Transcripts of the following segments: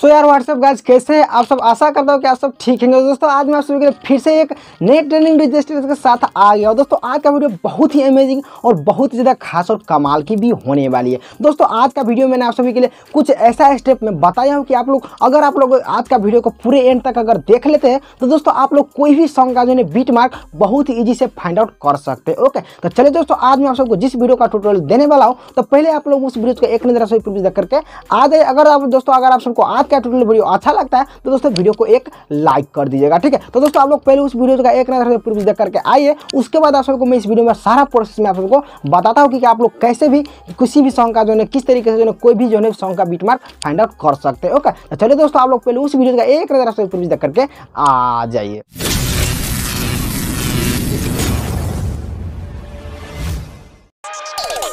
सो so यार what's up guys कैसे हैं आप सब आशा करता हूँ कि आप सब ठीक हैं दोस्तों आज मैं आप सभी के लिए फिर से एक नए ट्रेनिंग रजिस्ट्रेशन के साथ आ गया हूँ दोस्तों आज का वीडियो बहुत ही अमेजिंग और बहुत ही ज़्यादा खास और कमाल की भी होने वाली है दोस्तों आज का वीडियो मैंने आप सभी के लिए कुछ ऐसा स्टेप में बताया हूँ कि आप लोग अगर आप लोग आज का वीडियो को पूरे एंड तक अगर देख लेते हैं तो दोस्तों आप लोग कोई भी सॉन्ग का जो है बीट मार्क बहुत ही ईजी से फाइंड आउट कर सकते हैं ओके तो चले दोस्तों आज मैं आप सबको जिस वीडियो का टोटल देने वाला हूँ तो पहले आप लोग उस वीडियो को एक नजर से करके आ जाए अगर आप दोस्तों अगर आप सबको आज क्या टोटल वीडियो अच्छा लगता है तो दोस्तों वीडियो को एक लाइक कर दीजिएगा ठीक है तो दोस्तों आप लोग पहले उस वीडियो का एक ना प्रूफ देख करके आइए उसके बाद आप सबको मैं इस वीडियो में सारा प्रोसेस में आप सबको बताता हूँ कि आप लोग कैसे भी किसी भी सॉन्ग का जो है किस तरीके से जो है कोई भी जो है सॉन्ग का बीट मार्क फाइंड आउट कर सकते हैं ओके तो चलिए दोस्तों आप लोग पहले उस वीडियो का एक नजर आपसे प्रूफ देख करके आ जाइए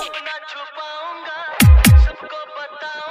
बताऊंगा सबको बताऊंगा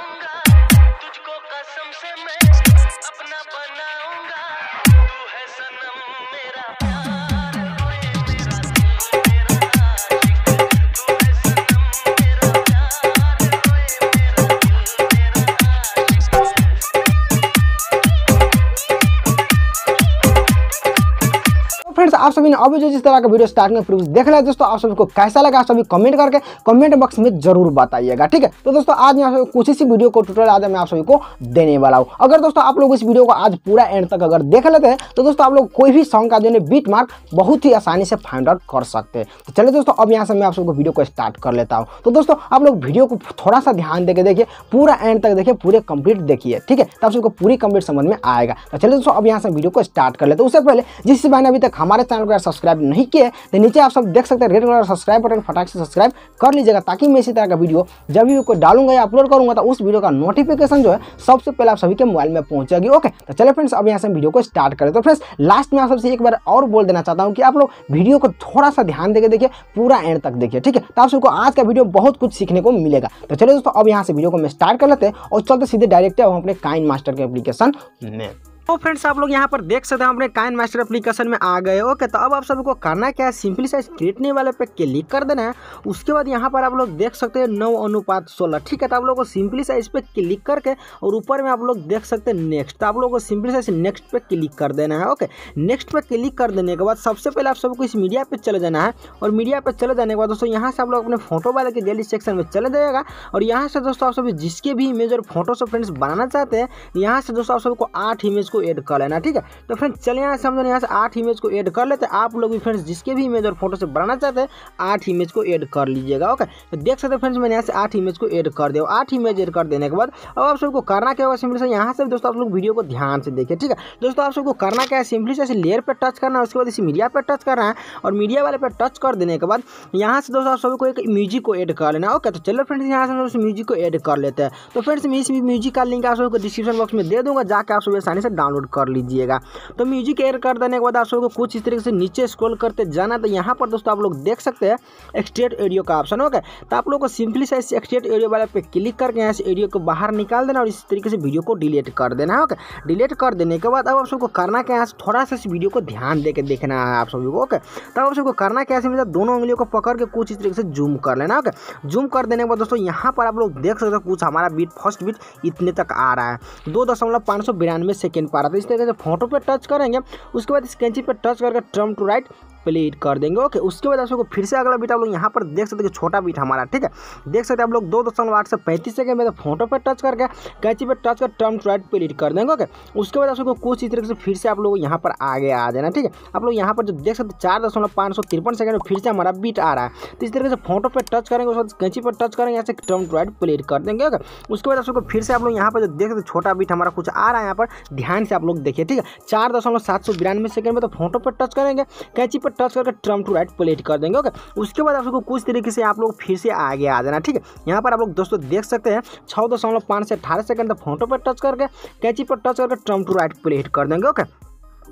आप सभी ने अभी जो जिस तरह का वीडियो स्टार्टिंग में प्रूफ देख रहे हैं दोस्तों आप सभी को कैसा लगा आप सभी कमेंट करके कमेंट बॉक्स में जरूर बताइएगा ठीक है तो दोस्तों आज मैं कुछ इसी वीडियो को टोटल आज मैं आप सभी को देने वाला हूँ अगर दोस्तों आप लोग इस वीडियो को आज पूरा एंड तक अगर देख लेते हैं तो दोस्तों आप लोग कोई भी सॉन्ग का जो है बीट मार्क बहुत ही आसानी से फाइंड आउट कर सकते हैं तो चलिए दोस्तों अब यहाँ से मैं आप सबको वीडियो को स्टार्ट कर लेता हूँ तो दोस्तों आप लोग वीडियो को थोड़ा सा ध्यान देकर देखिए पूरा एंड तक देखिए पूरे कंप्लीट देखिए ठीक है तो आप सबको पूरी कंप्लीट समझ में आएगा तो चलिए दोस्तों अब यहाँ से वीडियो को स्टार्ट कर लेते हैं उससे पहले जिस मैंने अभी तक हमारे चैनल को अगर सब्सक्राइब नहीं किए तो नीचे आप सब देख सकते हैं रेड कलर सब्सक्राइब बटन फटाक से सब्सक्राइब कर लीजिएगा ताकि मैं इसी तरह का वीडियो जब भी कोई डालूंगा या अपलोड करूंगा तो उस वीडियो का नोटिफिकेशन जो है सबसे पहले आप सभी के मोबाइल में पहुंचेगी ओके तो चले फ्रेंड्स अब यहाँ से वीडियो को स्टार्ट करें तो फ्रेंड्स लास्ट में आप सबसे एक बार और बोल देना चाहता हूँ कि आप लोग वीडियो को थोड़ा सा ध्यान देकर देखिए पूरा एंड तक देखिए ठीक है तो आप सबको आज का वीडियो बहुत कुछ सीखने को मिलेगा तो चलिए दोस्तों अब यहाँ से वीडियो को मैं स्टार्ट कर लेते हैं और चलते सीधे डायरेक्ट है हम अपने काइन मास्टर के एप्लीकेशन में तो फ्रेंड्स आप लोग यहाँ पर देख सकते हैं अपने काइन मास्टर एप्लीकेशन में आ गए ओके तो अब आप सबको करना क्या है सिंपली साइज क्रिएटने वाले पे क्लिक कर देना है उसके बाद यहाँ पर आप लोग देख सकते हैं नौ अनुपात सोलह ठीक है तो आप लोग को सिंपली साइज पर क्लिक करके और ऊपर में आप लोग देख सकते हैं नेक्स्ट तो आप लोग को सिंपली साइज नेक्स्ट पर क्लिक कर देना है ओके नेक्स्ट पर क्लिक कर देने के बाद सबसे पहले आप सबको इस मीडिया पर चले जाना है और मीडिया पर चले जाने के बाद दोस्तों यहाँ से आप लोग अपने फोटो वाले के डेली सेक्शन में चले जाएगा और यहाँ से दोस्तों आप सभी जिसके भी इमेज और फोटो से फ्रेंड्स बनाना चाहते हैं यहाँ से दोस्तों आप सबको आठ इमेज को ऐड कर लेना ठीक है तो फ्रेंड्स चलिए यहाँ से हम लोग यहाँ से आठ इमेज को ऐड कर लेते हैं आप लोग भी फ्रेंड्स जिसके भी इमेज और फोटो से बनाना चाहते हैं आठ इमेज को ऐड कर लीजिएगा ओके तो देख सकते हैं फ्रेंड्स मैंने यहाँ से आठ इमेज को ऐड कर दिया आठ इमेज एड कर देने के बाद अब आप सबको करना क्या होगा सिंपली से यहाँ से दोस्तों आप लोग वीडियो को ध्यान से देखिए ठीक है दोस्तों आप सबको करना क्या है सिंपली से लेयर पर टच करना है उसके बाद इसी मीडिया पर टच करना है और मीडिया वाले पर टच कर देने के बाद यहाँ से दोस्तों आप सबको एक म्यूजिक को एड कर लेना ओके तो चलो फ्रेंड्स यहाँ से हम लोग म्यूजिक को एड कर लेते हैं तो फ्रेंड्स मैं इस म्यूजिक का लिंक आप सबको डिस्क्रिप्शन बॉक्स में दे दूंगा जाकर आप सब आसानी से डाउन डाउनलोड कर लीजिएगा तो म्यूजिक एयर कर देने के बाद आप लोगों को कुछ इस तरीके से नीचे स्क्रॉल करते जाना तो यहाँ पर दोस्तों आप लोग देख सकते हैं एक्सटेट एडियो का ऑप्शन ओके तो आप लोग को सिंपली से इस एक्सटेट एडियो वाले पे क्लिक करके यहाँ से एडियो को बाहर निकाल देना और इस तरीके से वीडियो को डिलीट कर देना ओके डिलीट कर देने के बाद अब आप सबको करना क्या है थोड़ा सा इस वीडियो को ध्यान दे देखना है आप सभी को ओके तब तो आप सबको करना क्या है दोनों उंगलियों को पकड़ के कुछ इस तरीके से जूम कर लेना ओके जूम कर देने के बाद दोस्तों यहाँ पर आप लोग देख सकते हो कुछ हमारा बीट फर्स्ट बीट इतने तक आ रहा है दो दशमलव पाँच सौ बिरानवे सेकेंड पा रहा था इस तरीके से फोटो पर टच करेंगे उसके बाद इस कैंची पर टच करके ट्रम टू राइट कंप्लीट कर देंगे ओके उसके बाद आप सबको फिर से अगला बीट आप लोग यहाँ पर देख सकते हो छोटा बीट हमारा ठीक है देख सकते हैं आप लोग दो दशमलव आठ से पैंतीस सेकंड में तो फोटो पर टच करके कैची पर टच कर टर्म ट्राइट पर कर देंगे ओके उसके बाद आप सबको कुछ इस तरीके से फिर से आप लोग यहाँ पर आगे आ जाना ठीक है आप लोग यहाँ पर जो देख सकते चार दशमलव पाँच सौ तिरपन सेकंड में फिर से हमारा बीट आ रहा है तो इस तरीके से फोटो पर टच करेंगे उसके बाद कैंची पर टच करेंगे यहाँ से टर्म ट्राइट प्लेट कर देंगे ओके उसके बाद आप सबको फिर से आप लोग यहाँ पर जो देख सकते छोटा बीट हमारा कुछ आ रहा है यहाँ पर ध्यान से आप लोग देखिए ठीक है चार दशमलव सात सौ बिरानवे सेकंड में तो फोटो पर टच करेंगे कैंची पर टच करके ट्रम टू राइट प्लेट कर देंगे ओके उसके बाद आप लोग कुछ तरीके से आप लोग फिर से आगे आ जाना ठीक है यहाँ पर आप लोग दोस्तों देख सकते हैं छः दशमलव पाँच से अठारह सेकंड तक फोटो पर टच करके कैची पर टच करके ट्रम टू राइट प्लेट कर देंगे ओके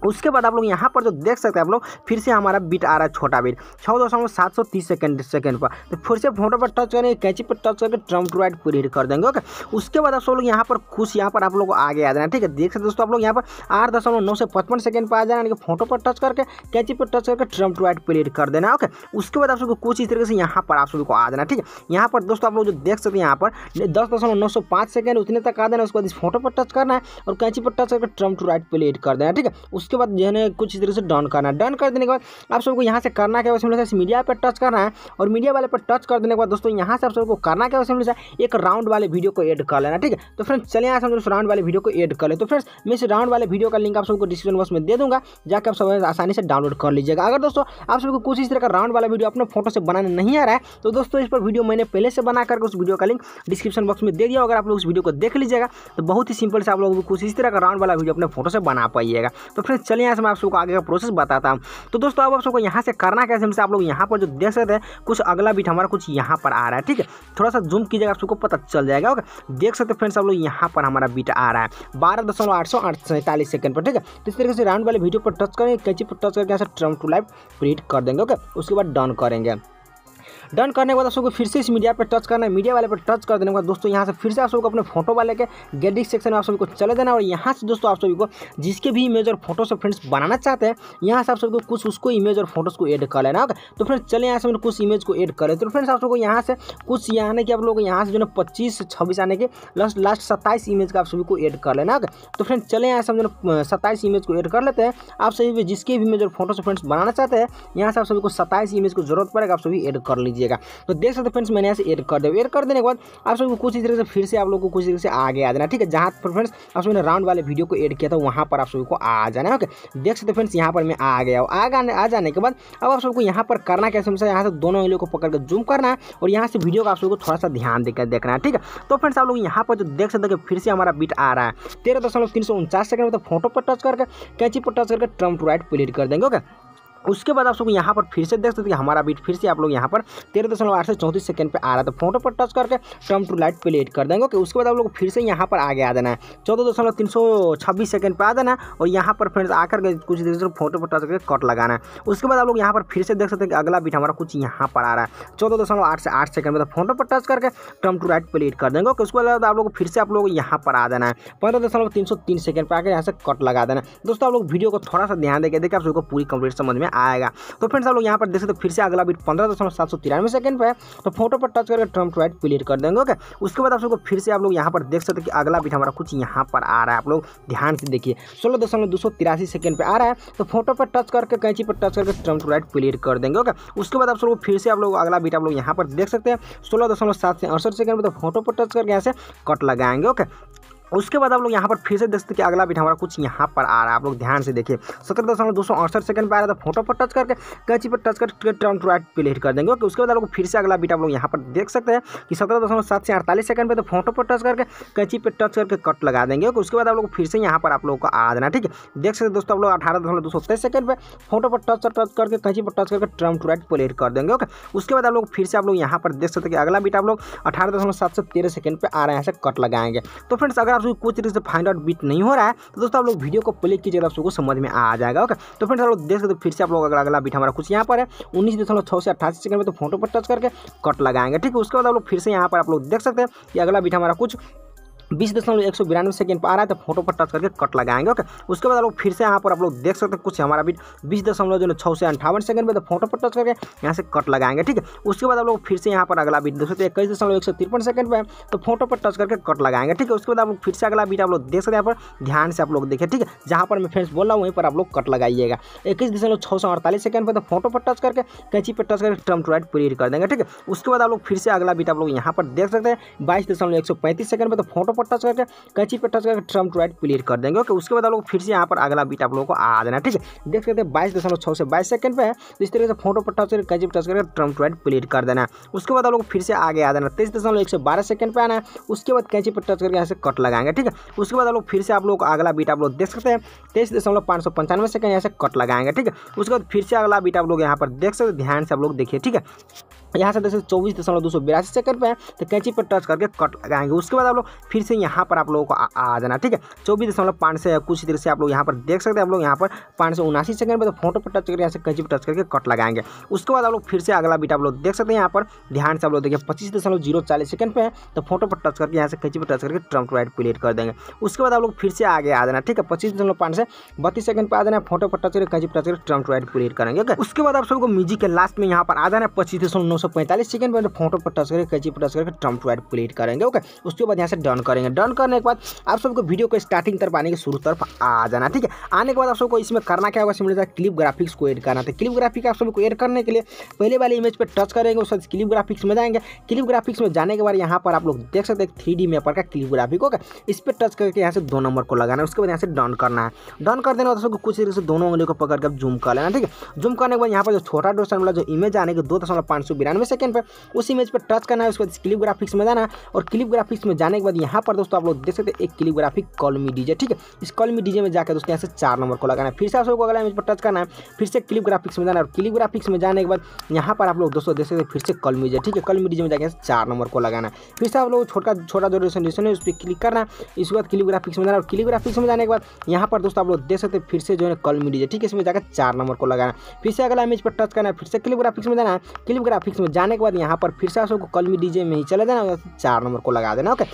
उसके बाद आप लोग यहाँ पर जो देख सकते हैं आप लोग फिर से हमारा बीट आ रहा है छोटा बीट छः दशमलव सात सौ तीस सेकेंड सेकेंड पर तो फिर से फोटो पर टच करेंगे कैची पर टच करके ट्रम्प टू राइट पूरी कर देंगे ओके उसके बाद आप सब लोग यहाँ पर कुछ यहाँ पर आप लोग को आगे आ जाना ठीक है देख सकते दोस्तों आप लोग यहाँ पर आठ दशमलव नौ से पचपन सेकेंड पर आ जाना यानी फोटो पर टच करके कैची पर टच करके ट्रम्प टू राइट प्लेट कर देना ओके उसके बाद आप सबको कुछ इस तरीके से यहाँ पर आप को आ जाना ठीक है यहाँ पर दोस्तों आप लोग जो देख सकते हैं यहाँ पर दस दशमलव नौ सौ पाँच सेकेंड उतने तक आ देना उसके बाद इस फोटो पर टच करना है और कैची पर टच करके ट्रम्प टू राइट प्लेट कर देना ठीक है उसके उसके बाद जो है कुछ इस तरह से डन करना है डन कर देने के बाद आप सबको यहाँ से करना क्या है मीडिया पर टच करना है और मीडिया वाले पर टच कर देने के बाद दोस्तों यहाँ से आप सबको करना क्या है एक राउंड वाले वीडियो को एड कर लेना ठीक है तो फ्रेंड्स चले यहाँ से राउंड वाले वीडियो को एड कर ले तो फ्रेंड्स मैं इस राउंड वाले वीडियो का लिंक आप सबको डिस्क्रिप्शन बॉक्स में दे दूंगा जाकर आप सब आसानी से डाउनलोड कर लीजिएगा अगर दोस्तों आप सबको कुछ इस तरह का राउंड वाला वीडियो अपने फोटो से बनाने नहीं आ रहा है तो दोस्तों इस पर वीडियो मैंने पहले से बना करके उस वीडियो का लिंक डिस्क्रिप्शन बॉक्स में दे दिया अगर आप लोग उस वीडियो को देख लीजिएगा तो बहुत ही सिंपल से आप लोग कुछ इस तरह का राउंड वाला वीडियो अपने फोटो से बना पाइएगा तो फिर फ्रेंड्स चलिए यहाँ से मैं आप सबको आगे का प्रोसेस बताता हूँ तो दोस्तों अब आप सबको यहाँ से करना कैसे हमसे आप लोग यहाँ पर जो देख सकते हैं कुछ अगला बीट हमारा कुछ यहाँ पर आ रहा है ठीक है थोड़ा सा जूम कीजिएगा आप सबको पता चल जाएगा ओके देख सकते फ्रेंड्स आप लोग यहाँ पर हमारा बीट आ रहा है बारह दशमलव पर ठीक है इस तरीके से राउंड वाले वीडियो पर टच करेंगे कैची पर टच करके यहाँ से ट्रम टू लाइफ प्रिंट कर देंगे ओके उसके बाद डन करेंगे डन करने के बाद आप सबको फिर से इस मीडिया पर टच करना है मीडिया वाले पर टच कर देने के बाद दोस्तों यहाँ से फिर से आप सबको अपने फोटो वाले के गैलरी सेक्शन में आप सभी को चले देना और यहाँ से दोस्तों आप सभी को जिसके भी इमेज और फोटो से फ्रेंड्स बनाना चाहते हैं यहाँ से आप सबको कुछ उसको इमेज और फोटोज को एड कर लेना तो फ्रेंड्स चले यहाँ से मैंने कुछ इमेज को एड कर लेते तो फ्रेंड्स आप सबको यहाँ से कुछ यहाँ कि आप लोग यहाँ से जो है पच्चीस छब्बीस आने के लास्ट लास्ट सत्ताईस इमेज का आप सभी को एड कर लेना तो फ्रेंड्स चले यहाँ से हम जो सत्ताईस इमेज को एड कर लेते हैं आप सभी जिसके भी इमेज और फोटो से फ्रेंड्स बनाना चाहते हैं यहाँ से आप सभी को सत्ताईस इमेज को जरूरत पड़ेगा आप सभी एड कर लीजिए दीजिएगा तो देख सकते फ्रेंड्स मैंने यहाँ से एड कर दिया एड कर देने के बाद आप सबको कुछ इस तरह से फिर से आप लोग को कुछ तरह से आगे आ जाना ठीक है जहाँ पर फ्रेंड्स आप सब राउंड वाले वीडियो को एड किया था वहाँ पर आप सबको आ जाना है ओके देख सकते फ्रेंड्स यहाँ पर मैं आ गया हूँ आगे आ जाने के बाद अब आप सबको यहाँ पर करना कैसे हमेशा यहाँ से दोनों उंगलियों को पकड़ कर जूम करना है और यहाँ से वीडियो को आप सबको थोड़ा सा ध्यान देकर देखना है ठीक है तो फ्रेंड्स आप लोग यहाँ पर जो देख सकते हैं फिर से हमारा बीट आ रहा है तेरह दशमलव तीन सौ उनचास सेकंड में तो फोटो पर टच करके कैंची पर टच करके ट्रम्प राइट प्लेट कर देंगे ओके उसके बाद आप सबको यहाँ पर फिर से देख सकते हैं हमारा बीट फिर से आप लोग यहाँ पर तेरह दशमलव आठ से चौंतीस सेकंड पे आ रहा था तो फोटो पर टच करके टर्म टू लाइट लेट कर देंगे ओके उसके बाद आप लोग फिर से यहाँ पर आगे आ देना है चौदह दशमलव तीन सौ छब्बीस सेकंड पर आ देना है और यहाँ पर फ्रेंड्स आकर के कुछ देर से फोटो पर टच करके कट लगाना है उसके बाद आप लोग यहाँ पर फिर से देख सकते हैं कि अगला बीट हमारा कुछ यहाँ पर आ रहा है चौदह दशमलव आठ से आठ सेकंड में तो फोटो पर टच करके टर्म टू राइट लेट कर देंगे ओके उसके बाद आप लोग फिर से आप लोग यहाँ पर आ देना है पंद्रह दशमलव तीन सौ तीन सेकंड पर आकर यहाँ से कट लगा देना है दोस्तों आप लोग वीडियो को थोड़ा सा ध्यान देकर देखिए आप सबको पूरी कंप्लीट समझ में आएगा तो फ्रेंड्स आप लोग यहाँ पर देख सकते हो फिर से अगला बीट पंद्रह दशमलव सात सौ तिरानवे सेकंड पर है तो फोटो पर टच करके ट्रम्प राइट क्लियर कर देंगे ओके उसके बाद आप लोग फिर से आप लोग यहाँ पर देख सकते कि अगला बीट हमारा कुछ यहाँ पर आ रहा है आप लोग ध्यान से देखिए सोलह दशमलव दो सौ तिरासी सेकंड पर आ रहा है तो फोटो पर टच करके कैंची पर टच करके ट्रम्प राइट क्लियर कर देंगे ओके उसके बाद आप लोग फिर से आप लोग अगला बीट आप लोग यहाँ पर देख सकते हैं सोलह दशमलव सात से अड़सठ सेकंड तो पर तो फोटो पर टच करके यहाँ से कट लगाएंगे ओके उसके बाद आप लोग यहाँ पर फिर से देख सकते कि अगला बीट हमारा कुछ यहाँ पर आ रहा है आप लोग ध्यान से देखिए सत्रह दशमलव दो सौ अड़सठ सेकंड पर आ रहा था फोटो पर टच करके कैची पर टच करके टर्न टू राइट प्ले कर देंगे ओके उसके बाद आप लोग फिर से अगला बीट आप लोग यहाँ पर देख सकते हैं कि सत्रह दशमलव सात से अड़तालीस सेकंड पर तो फोटो पर टच करके कैची पर टच करके कट लगा देंगे ओके उसके बाद आप लोग फिर से यहाँ पर आप लोग को आ देना ठीक है देख सकते दोस्तों आप लोग अठारह दशमलव दो सौ तेईस सेकंड पर फोटो पर टच टच करके कैची पर टच करके टर्न टू राइट प्ले कर देंगे ओके उसके बाद आप लोग फिर से आप लोग यहाँ पर देख सकते कि अगला बीट आप लोग अठारह दशमलव सात से तेरह सेकंड पर आ रहे हैं कट लगाएंगे तो फ्रेंड्स अगर आप दोस्तों कोई तरीके से फाइंड आउट बीट नहीं हो रहा है तो दोस्तों आप लोग वीडियो को प्ले कीजिएगा आप सबको समझ में आ जाएगा ओके तो फ्रेंड्स आप लोग देख सकते फिर से आप लोग अगला अगला बीट हमारा कुछ यहाँ पर है उन्नीस दशमलव छः से अट्ठासी सेकंड में तो फोटो पर टच करके कट लगाएंगे ठीक है उसके बाद आप लोग फिर से यहाँ पर आप लोग देख सकते हैं कि अगला बीट हमारा कुछ बीस दशमलव एक सौ बिरानवे सेकेंड पर आ रहा है तो फोटो पर टच करके कट लगाएंगे ओके उसके बाद आप लोग फिर से यहाँ पर आप लोग देख सकते हैं कुछ हमारा बीट बीस दशमलव जो छः से अंठावन सेकंड में तो फोटो पर टच करके यहाँ से कट लगाएंगे ठीक है उसके बाद आप लोग फिर से यहाँ पर अगला बीट देख सकते हैं इक्कीस दशमलव एक सौ तिरपन सेकंड पर तो फोटो पर टच करके कट लगाएंगे ठीक है उसके बाद आप लोग फिर से अगला बीट आप लोग देख सकते हैं यहाँ पर ध्यान से आप लोग देखें ठीक है जहाँ पर मैं फ्रेंड्स बोल रहा हूँ वहीं पर आप लोग कट लगाइएगा इक्कीस दशमलव छः सौ अड़तालीस सेकंड पर तो फोटो पर टच करके कैंची पर टच करके टर्म टू राइट पूरी कर देंगे ठीक है उसके बाद आप लोग फिर से अगला बीट आप लोग यहाँ पर देख सकते हैं बाईस दशमलव एक सौ पैंतीस सेकंड पर तो फोटो पर पर टच करके कैची पर टच करके ट्रम्प टू राइट क्लियर कर देंगे ओके उसके बाद आप लोग फिर से यहाँ पर अगला बीट आप लोगों को आ देना ठीक है देख सकते हैं बाईस दशमलव छः से बाईस सेकंड पे है तो इस तरीके से फोटो पर टच करके कैची पर टच करके ट्रम्प टू राइट क्लियर कर देना उसके बाद आप लोग फिर से आगे आ देना तेईस दशमलव एक से बारह सेकंड पर आना है उसके बाद कैची पर टच करके यहाँ से कट लगाएंगे ठीक है उसके बाद आप लोग फिर से आप लोग अगला बीट आप लोग देख सकते हैं तेईस दशमलव पाँच सौ पंचानवे सेकंड यहाँ से कट लगाएंगे ठीक है उसके बाद फिर से अगला बीट आप लोग यहाँ पर देख सकते ध्यान से आप लोग देखिए ठीक है यहाँ से सकते चौबीस दशमलव दो सौ बयासी सेकंड पे है तो कैंची पर टच करके कट लगाएंगे उसके बाद आप लोग फिर से यहाँ पर आप लोगों को आ, आ जाना ठीक है चौबीस दशमलव पाँच से कुछ देर से आप लोग यहाँ पर देख सकते हैं आप लोग यहाँ पर पाँच सौ उनासी सेकंड पर तो फोटो पर टच करके यहाँ से कैंची पर टच करके कट लगाएंगे उसके बाद आप लोग फिर से अगला बीट आप लोग देख सकते हैं यहाँ पर ध्यान से आप लोग देखिए पच्चीस दशमलव जीरो चालीस सेकंड पर है तो फोटो पर टच करके यहाँ से कैंची पर टच करके ट्रम्प राइट प्लेट कर देंगे उसके बाद आप लोग फिर से आगे आ जाना ठीक है पच्चीस दशमलव पाँच से बत्तीस सेकंड पर आ जाना फोटो पर टच करके कैंची पर टच करके ट्रम्प राइट प्लेट करेंगे उसके बाद आप सबको म्यूजिक के लास्ट में यहाँ पर आ जाना पच्चीस दशमलव नौ 245 पैंतालीस सेकंड में फोटो पर टच करके कैची पर टच करके ट्रम्प टू एड प्लेट करेंगे ओके उसके बाद यहाँ से डन करेंगे डन करने के बाद आप सबको वीडियो को स्टार्टिंग तरफ आने के शुरू तरफ आ जाना ठीक है आने के बाद आप सबको इसमें करना क्या होगा सिमिलर क्लिप ग्राफिक्स को एड करना था क्लिप ग्राफिक आप सबको एड करने के लिए पहले वाले इमेज पर टच करेंगे उसके बाद क्लिप ग्राफिक्स में जाएंगे क्लिप ग्राफिक्स में जाने के बाद यहाँ पर आप लोग देख सकते हैं थ्री डी मेपर का क्लिप ग्राफिक ओके इस पर टच करके यहाँ से दो नंबर को लगाना है उसके बाद यहाँ से डन करना है डन कर देने आप सबको कुछ तरीके से दोनों उंगली को पकड़ कर जूम कर लेना ठीक है जूम करने के बाद यहाँ पर जो छोटा डोसन वाला जो इमेज आने के दो दशमलव पाँच सौ छियानवे सेकंड पर उस इमेज पर टच करना है उसके बाद क्लिप ग्राफिक्स में जाना और क्लिप ग्राफिक्स में जाने के बाद यहाँ पर दोस्तों आप लोग देख सकते हैं एक क्लिप ग्राफिक कॉलमी डीजे ठीक है इस कॉलमी डीजे में जाकर दोस्तों यहाँ से चार नंबर को लगाना है फिर से आप को अगला इमेज पर टच करना है फिर से क्लिप ग्राफिक्स में जाना और क्लिप ग्राफिक्स में जाने के बाद यहाँ पर आप लोग दोस्तों देख सकते हैं फिर से कॉलमी डीजे ठीक है कॉलमी डीजे में जाकर चार नंबर को लगाना है फिर से आप लोग छोटा छोटा जो रेसोल्यूशन है उस पर क्लिक करना है इसके बाद क्लिप ग्राफिक्स में जाना और क्लिप ग्राफिक्स में जाने के बाद यहाँ पर दोस्तों आप लोग देख सकते हैं फिर से जो है कॉलमी डीजे ठीक है इसमें जाकर चार नंबर को लगाना है फिर से अगला इमेज पर टच करना है फिर से क्लिप ग्राफिक्स में जाना है क्लिप ग्राफिक्स में तो जाने के बाद यहाँ पर फिर से आप सबको कलमी डीजे में ही चले देना चार नंबर को लगा देना ओके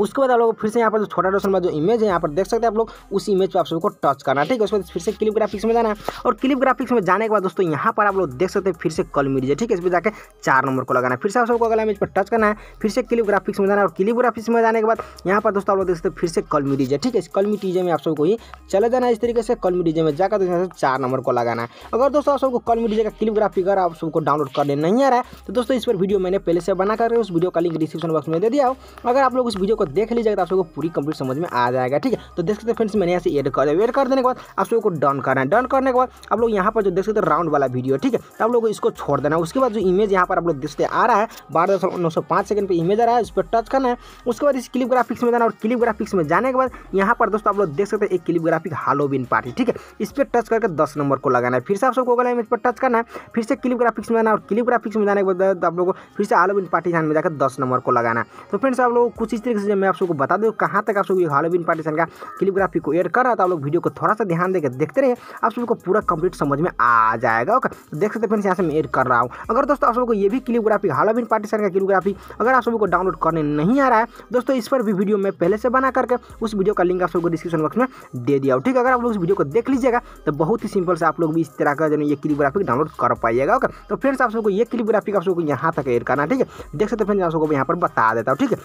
उसके बाद आप लोग फिर से यहाँ पर जो छोटा रोशन जो इमेज है यहाँ पर देख सकते हैं आप लोग उस इमेज पर आप सबको टच करना है ठीक है उसके बाद फिर से क्लिप ग्राफिक्स में जाना है और क्लिप ग्राफिक्स में जाने के बाद दोस्तों यहाँ पर आप लोग देख सकते हैं फिर से कल मिल ठीक है इस पर जाकर चार नंबर को लगाना है फिर से आप सबको अगला इमेज पर टच करना है फिर से क्लिप ग्राफिक्स में जाना है और क्लिप ग्राफिक्स में जाने के बाद यहाँ पर दोस्तों आप लोग देख सकते हैं फिर से कल मिल ठीक है इस कल में आप सबको ही चले जाना है इस तरीके से कल टीजे में जाकर दोस्तों चार नंबर को लगाना है अगर दोस्तों आप सबको कल टीजे का क्लिप ग्राफिक आप सबको डाउनलोड करने नहीं आ रहा है तो दोस्तों इस पर वीडियो मैंने पहले से बना कर उस वीडियो का लिंक डिस्क्रिप्शन बॉक्स में दे दिया हो अगर आप लोग उस वीडियो को को तो देख लीजिएगा तो आप सबको पूरी कंप्लीट समझ में आ जाएगा ठीक है तो देख सकते फ्रेंड्स मैंने यहाँ से एड कर एड कर देने के बाद आप सबको डन करना है डन करने के बाद आप लोग यहाँ पर जो देख सकते हैं राउंड वाला वीडियो ठीक है तो आप लोग इसको छोड़ देना है उसके बाद जो इमेज यहाँ पर आप लोग देखते आ रहा है बारह दशमलव नौ सौ पाँच सेकंड पर इमेज आ रहा है उस पर टच करना है उसके बाद इस क्लिप ग्राफिक्स में जाना और क्लिप ग्राफिक्स में जाने के बाद यहाँ पर दोस्तों आप लोग देख सकते हैं एक क्लिप ग्राफिक हालोबिन पार्टी ठीक है इस पर टच करके दस नंबर को लगाना है फिर से आप सबको गला इमेज पर टच करना है फिर से क्लिप ग्राफिक्स में जाना और क्लिप ग्राफिक्स में जाने के बाद आप लोग को फिर से हालोविन पार्टी ध्यान में जाकर दस नंबर को लगाना है तो फ्रेंड्स आप लोग कुछ इस तरीके से मैं आप सबको बता दूँ कहाँ तक आप सबको हॉलोविन पार्टीशन का क्लिपग्राफी को एड कर रहा था आप लोग वीडियो को थोड़ा सा ध्यान देकर देखते रहे आप सबको पूरा कंप्लीट समझ में आ जाएगा ओके देख सकते फ्रेंड्स यहाँ से मैं एड कर रहा हूँ अगर दोस्तों आप सबको ये भी क्लिपग्राफी हॉलोविन पार्टीशन का क्लिपग्राफी अगर आप सबको डाउनलोड करने नहीं आ रहा है दोस्तों इस पर भी वीडियो मैं पहले से बना करके उस वीडियो का लिंक आप सबको डिस्क्रिप्शन बॉक्स में दे दिया ठीक है अगर आप लोग उस वीडियो को देख लीजिएगा तो बहुत ही सिंपल से आप लोग भी इस तरह का जो ये क्लिपग्राफी डाउनलोड कर पाइएगा ओके तो फ्रेंड्स आप सबको ये क्लिपग्राफी आप सबको यहाँ तक एड करना ठीक है देख सकते फ्रेंड्स आप सबको यहाँ पर बता देता हूँ ठीक है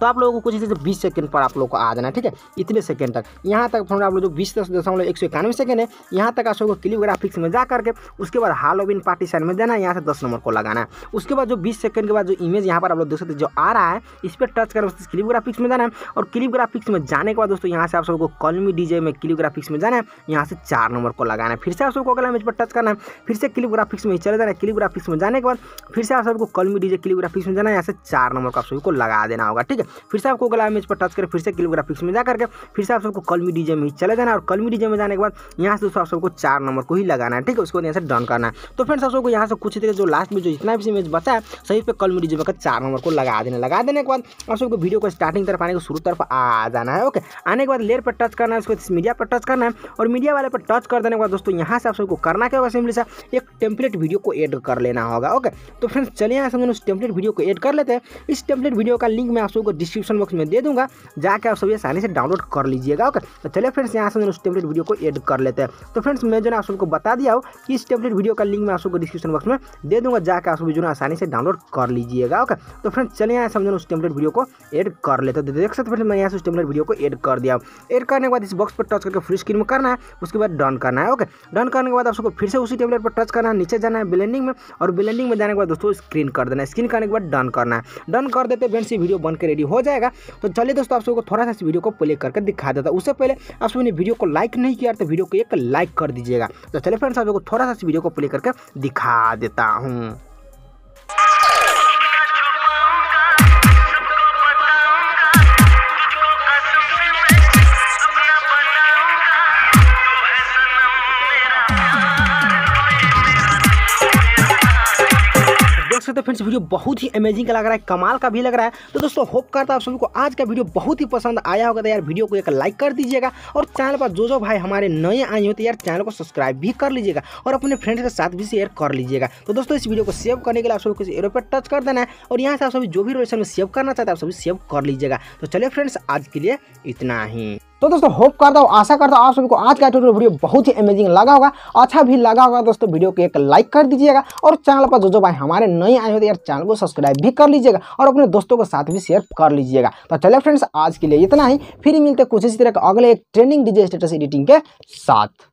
तो आप लोगों को कुछ जैसे बीस सेकंड पर आप लोग को आ जाना ठीक है इतने सेकेंड तक यहाँ तक फोन आप लोग जो बीस दशमलव एक सौ इक्यानवे सेकेंड है यहाँ तक आप सबको क्लिप ग्राफिक्स में जा करके उसके बाद हालोविन साइड में जाना है यहाँ से दस नंबर को लगाना है उसके बाद जो बीस सेकंड के बाद जो इमेज यहाँ पर आप लोग देख सकते जो आ रहा है इस पर टच करना है क्लिप ग्राफिक्स में जाना है और क्लिप ग्राफिक्स में जाने के बाद दोस्तों यहाँ से आप सबको कॉलमी डीजे में क्लिप ग्राफिक्स में जाना है यहाँ से चार नंबर को लगाना है फिर से आप सबको अगला इमेज पर टच करना है फिर से क्लिप ग्राफिक्स में चले जाना है क्लिप ग्राफिक्स में जाने के बाद फिर से आप सबको कॉलमी डीजे क्लिप ग्राफिक्स में जाना है यहाँ से चार नंबर को आप सबको लगा देना होगा ठीक है है फिर से आपको गला इमेज पर टच कर फिर से क्लिप ग्राफिक्स में जाकर के फिर से आप सबको कलमी डीजे में चले जाना और कलमी डीजे में जाने के बाद यहाँ से दोस्तों आप सबको चार नंबर को ही लगाना है ठीक है उसको यहाँ से डन करना है तो फ्रेंड्स आप सबको यहाँ से कुछ देखिए जो लास्ट में जो जितना भी इमेज बचा है सही पे कलमी डीजे में चार नंबर को लगा देना लगा देने के बाद आप सबको वीडियो को स्टार्टिंग तरफ आने को शुरू तरफ आ जाना है ओके आने के बाद लेर पर टच करना है उसको मीडिया पर टच करना है और मीडिया वाले पर टच कर देने के बाद दोस्तों यहाँ से आप सबको करना क्या होगा सिंपली सा एक टेम्पलेट वीडियो को एड कर लेना होगा ओके तो फ्रेंड्स चलिए यहाँ से उस टेम्पलेट वीडियो को एड कर लेते हैं इस टेम्पलेट वीडियो का लिंक मैं आप सबको डिस्क्रिप्शन बॉक्स में दे दूंगा जाकर आप सभी आसानी से डाउनलोड कर लीजिएगा ओके तो चले फ्रेंड्स यहाँ से उस टेम्पलेट वीडियो को एड कर लेते हैं तो फ्रेंड्स मैं जो है आप सबको बता दिया हूँ कि इस टेम्पलेट वीडियो का लिंक मैं आप सबको डिस्क्रिप्शन बॉक्स में दे दूंगा जाकर आप सभी जो है आसानी से डाउनलोड कर लीजिएगा ओके तो फ्रेंड्स चले यहाँ समझो उस टेम्पलेट वीडियो को एड कर लेते हैं तो देख सकते फ्रेंड्स मैं यहाँ से उस टेम्पलेट वीडियो को एड कर दिया एड करने के बाद इस बॉक्स पर टच करके फ्री स्क्रीन में करना है उसके बाद डन करना है ओके डन करने के बाद आप सबको फिर से उसी टेम्पलेट पर टच करना है नीचे जाना है ब्लेंडिंग में और ब्लेंडिंग में जाने के बाद दोस्तों स्क्रीन कर देना है स्क्रीन करने के बाद डन करना है डन कर देते फ्रेंड्स ये वीडियो बनकर रेडी यदि हो जाएगा तो चलिए दोस्तों आप सबको थोड़ा सा इस वीडियो को प्ले करके दिखा देता उससे पहले आप सबने वीडियो को लाइक नहीं किया तो वीडियो को एक लाइक कर दीजिएगा तो चलिए फ्रेंड्स आप सबको थोड़ा सा इस वीडियो को प्ले करके दिखा देता हूँ देख सकते हैं फ्रेंड्स वीडियो बहुत ही अमेजिंग लग रहा है कमाल का भी लग रहा है तो दोस्तों होप करता है आप सभी को आज का वीडियो बहुत ही पसंद आया होगा तो यार वीडियो को एक लाइक कर दीजिएगा और चैनल पर जो जो भाई हमारे नए आए हो तो यार चैनल को सब्सक्राइब भी कर लीजिएगा और अपने फ्रेंड्स के साथ भी शेयर कर लीजिएगा तो दोस्तों इस वीडियो को सेव करने के लिए आप सभी को एरो पर टच कर देना है और यहाँ से आप सभी जो भी रोशन में सेव करना चाहते हैं आप सभी सेव कर लीजिएगा तो चलिए फ्रेंड्स आज के लिए इतना ही तो दोस्तों होप करता हूँ आशा करता हूँ आप सभी को आज का वीडियो बहुत ही अमेजिंग लगा होगा अच्छा भी लगा होगा दोस्तों वीडियो को एक लाइक कर दीजिएगा और चैनल पर जो जो भाई हमारे नए आए हो तो यार चैनल को सब्सक्राइब भी कर लीजिएगा और अपने दोस्तों के साथ भी शेयर कर लीजिएगा तो चले फ्रेंड्स आज के लिए इतना ही फिर मिलते कुछ इसी तरह का अगले एक ट्रेंडिंग डीजे स्टेटस एडिटिंग के साथ